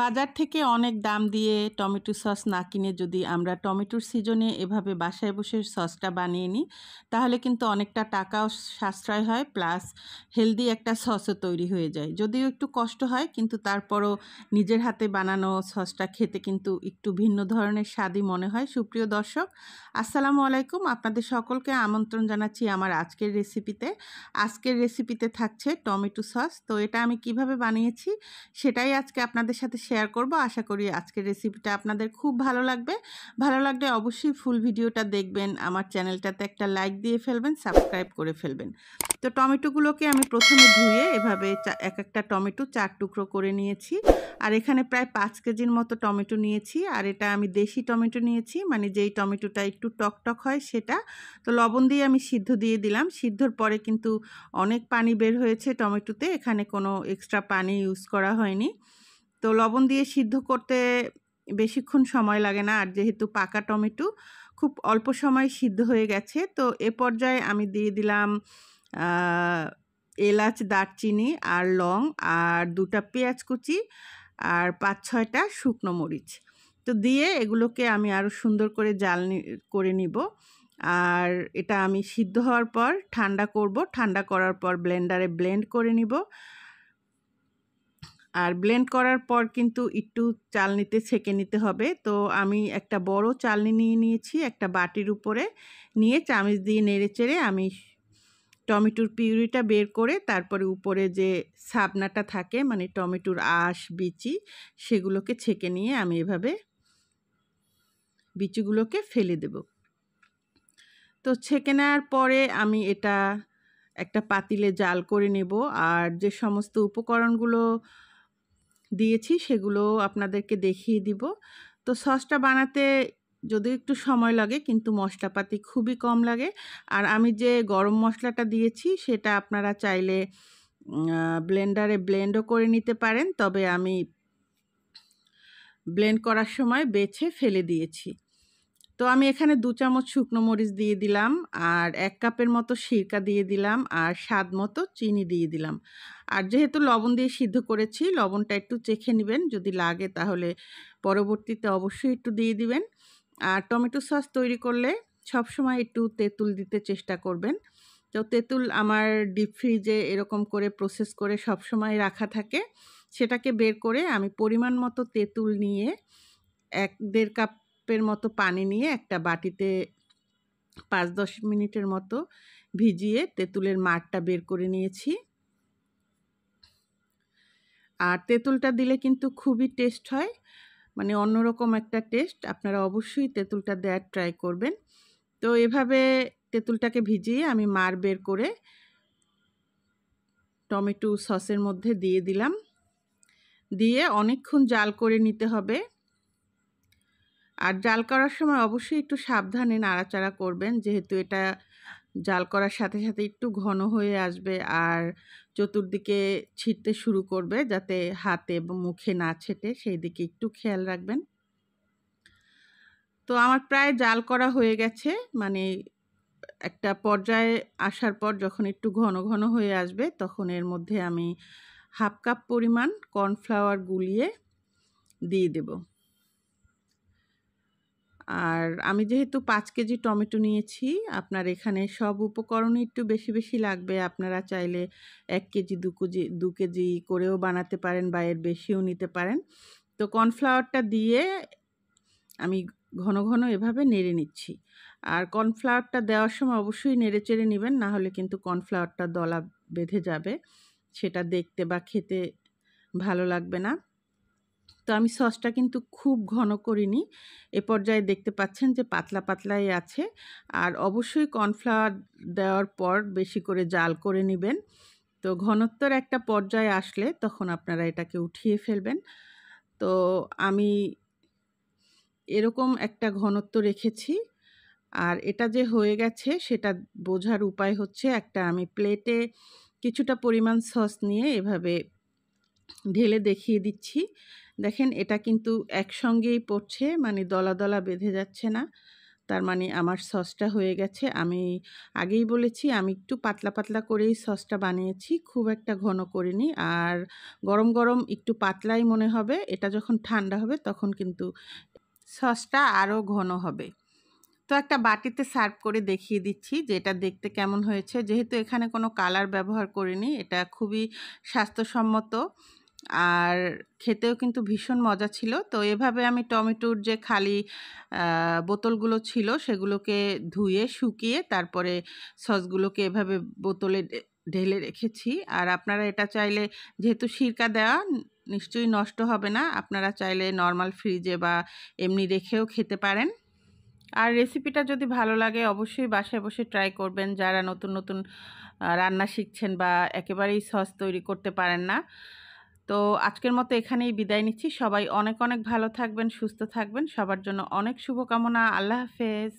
বাজার থেকে অনেক দাম দিয়ে টমেটো সস না কিনে যদি আমরা টমেটোর সিজনে এভাবে বাসায় বসে সসটা বানিয়ে নিই তাহলে কিন্তু অনেকটা টাকাও সাশ্রয় হয় প্লাস হেলদি একটা সসও তৈরি হয়ে যায় যদিও একটু কষ্ট হয় কিন্তু তারপরও নিজের হাতে বানানো সসটা খেতে কিন্তু একটু ভিন্ন ধরনের স্বাদই মনে হয় সুপ্রিয় দর্শক আসসালামু আলাইকুম আপনাদের সকলকে আমন্ত্রণ জানাচ্ছি আমার আজকের রেসিপিতে আজকের রেসিপিতে থাকছে টমেটো সস তো এটা আমি কিভাবে বানিয়েছি সেটাই আজকে আপনাদের সাথে সাথে শেয়ার করব আশা করি আজকের রেসিপিটা আপনাদের খুব ভালো লাগবে ভালো লাগলে অবশ্যই ফুল ভিডিওটা দেখবেন আমার চ্যানেলটাতে একটা লাইক দিয়ে ফেলবেন সাবস্ক্রাইব করে ফেলবেন তো টমেটোগুলোকে আমি প্রথমে ধুয়ে এভাবে এক একটা টমেটো চার টুকরো করে নিয়েছি আর এখানে প্রায় পাঁচ কেজির মতো টমেটো নিয়েছি আর এটা আমি দেশি টমেটো নিয়েছি মানে যেই টমেটোটা একটু টকটক হয় সেটা তো লবণ দিয়ে আমি সিদ্ধ দিয়ে দিলাম সিদ্ধর পরে কিন্তু অনেক পানি বের হয়েছে টমেটোতে এখানে কোনো এক্সট্রা পানি ইউজ করা হয়নি তো লবণ দিয়ে সিদ্ধ করতে বেশিক্ষণ সময় লাগে না আর যেহেতু পাকা টমেটো খুব অল্প সময় সিদ্ধ হয়ে গেছে তো এ পর্যায়ে আমি দিয়ে দিলাম এলাচ দারচিনি আর লং আর দুটা পেঁয়াজ কুচি আর পাঁচ ছয়টা শুকনো মরিচ তো দিয়ে এগুলোকে আমি আরও সুন্দর করে জাল করে নিব আর এটা আমি সিদ্ধ হওয়ার পর ঠান্ডা করব ঠান্ডা করার পর ব্লেন্ডারে ব্লেন্ড করে নিব আর ব্লেন্ড করার পর কিন্তু একটু চালনিতে ছেঁকে নিতে হবে তো আমি একটা বড় চালনি নিয়ে নিয়েছি একটা বাটির উপরে নিয়ে চামিচ দিয়ে নেড়ে চেড়ে আমি টমেটোর পিউরিটা বের করে তারপরে উপরে যে সাবনাটা থাকে মানে টমেটোর আঁশ বিচি সেগুলোকে ছেঁকে নিয়ে আমি এভাবে বিচিগুলোকে ফেলে দেব তো ছেঁকে নেওয়ার পরে আমি এটা একটা পাতিলে জাল করে নেব আর যে সমস্ত উপকরণগুলো দিয়েছি সেগুলো আপনাদেরকে দেখিয়ে দিব তো সসটা বানাতে যদিও একটু সময় লাগে কিন্তু মশলাপাতি খুবই কম লাগে আর আমি যে গরম মশলাটা দিয়েছি সেটা আপনারা চাইলে ব্লেন্ডারে ব্লেন্ডও করে নিতে পারেন তবে আমি ব্লেন্ড করার সময় বেছে ফেলে দিয়েছি তো আমি এখানে দু চামচ শুকনো মরিচ দিয়ে দিলাম আর এক কাপের মতো সিরকা দিয়ে দিলাম আর স্বাদ মতো চিনি দিয়ে দিলাম আর যেহেতু লবণ দিয়ে সিদ্ধ করেছি লবণটা একটু চেখে নেবেন যদি লাগে তাহলে পরবর্তীতে অবশ্যই একটু দিয়ে দিবেন আর টমেটো সস তৈরি করলে সব সময় একটু তেঁতুল দিতে চেষ্টা করবেন তো তেঁতুল আমার ডিপ ফ্রিজে এরকম করে প্রসেস করে সবসময় রাখা থাকে সেটাকে বের করে আমি পরিমাণ মতো তেঁতুল নিয়ে এক দেড় কাপ কাপের মতো পানি নিয়ে একটা বাটিতে পাঁচ দশ মিনিটের মতো ভিজিয়ে তেঁতুলের মাঠটা বের করে নিয়েছি আর তেঁতুলটা দিলে কিন্তু খুবই টেস্ট হয় মানে অন্যরকম একটা টেস্ট আপনারা অবশ্যই তেঁতুলটা দেওয়ার ট্রাই করবেন তো এভাবে তেঁতুলটাকে ভিজিয়ে আমি মার বের করে টমেটো সসের মধ্যে দিয়ে দিলাম দিয়ে অনেকক্ষণ জাল করে নিতে হবে আর জাল করার সময় অবশ্যই একটু সাবধানে নাড়াচাড়া করবেন যেহেতু এটা জাল করার সাথে সাথে একটু ঘন হয়ে আসবে আর চতুর্দিকে ছিটতে শুরু করবে যাতে হাতে মুখে না ছেটে সেই দিকে একটু খেয়াল রাখবেন তো আমার প্রায় জাল করা হয়ে গেছে মানে একটা পর্যায়ে আসার পর যখন একটু ঘন ঘন হয়ে আসবে তখন এর মধ্যে আমি হাফ কাপ পরিমাণ কর্নফ্লাওয়ার গুলিয়ে দিয়ে দেবো আর আমি যেহেতু পাঁচ কেজি টমেটো নিয়েছি আপনার এখানে সব উপকরণই একটু বেশি বেশি লাগবে আপনারা চাইলে এক কেজি দু কেজি দু কেজি করেও বানাতে পারেন বা এর বেশিও নিতে পারেন তো কর্নফ্লাওয়ারটা দিয়ে আমি ঘন ঘন এভাবে নেড়ে নিচ্ছি আর কর্নফ্লাওয়ারটা দেওয়ার সময় অবশ্যই নেড়ে চেড়ে নেবেন না হলে কিন্তু কর্নফ্লাওয়ারটা দলা বেঁধে যাবে সেটা দেখতে বা খেতে ভালো লাগবে না তো আমি সসটা কিন্তু খুব ঘন করিনি এ পর্যায়ে দেখতে পাচ্ছেন যে পাতলা পাতলাই আছে আর অবশ্যই কর্নফ্লাওয়ার দেওয়ার পর বেশি করে জাল করে নেবেন তো ঘনত্বর একটা পর্যায়ে আসলে তখন আপনারা এটাকে উঠিয়ে ফেলবেন তো আমি এরকম একটা ঘনত্ব রেখেছি আর এটা যে হয়ে গেছে সেটা বোঝার উপায় হচ্ছে একটা আমি প্লেটে কিছুটা পরিমাণ সস নিয়ে এভাবে ঢেলে দেখিয়ে দিচ্ছি দেখেন এটা কিন্তু একসঙ্গেই পড়ছে মানে দলা দলা বেঁধে যাচ্ছে না তার মানে আমার সসটা হয়ে গেছে আমি আগেই বলেছি আমি একটু পাতলা পাতলা করেই সসটা বানিয়েছি খুব একটা ঘন করিনি আর গরম গরম একটু পাতলাই মনে হবে এটা যখন ঠান্ডা হবে তখন কিন্তু সসটা আরও ঘন হবে তো একটা বাটিতে সার্ভ করে দেখিয়ে দিচ্ছি যে এটা দেখতে কেমন হয়েছে যেহেতু এখানে কোনো কালার ব্যবহার করিনি এটা খুবই স্বাস্থ্যসম্মত আর খেতেও কিন্তু ভীষণ মজা ছিল তো এভাবে আমি টমেটোর যে খালি বোতলগুলো ছিল সেগুলোকে ধুয়ে শুকিয়ে তারপরে সসগুলোকে এভাবে বোতলে ঢেলে রেখেছি আর আপনারা এটা চাইলে যেহেতু সিরকা দেওয়া নিশ্চয়ই নষ্ট হবে না আপনারা চাইলে নর্মাল ফ্রিজে বা এমনি রেখেও খেতে পারেন আর রেসিপিটা যদি ভালো লাগে অবশ্যই বাসায় বসে ট্রাই করবেন যারা নতুন নতুন রান্না শিখছেন বা একেবারেই সস তৈরি করতে পারেন না তো আজকের মতো এখানেই বিদায় নিচ্ছি সবাই অনেক অনেক ভালো থাকবেন সুস্থ থাকবেন সবার জন্য অনেক শুভকামনা আল্লাহ হাফেজ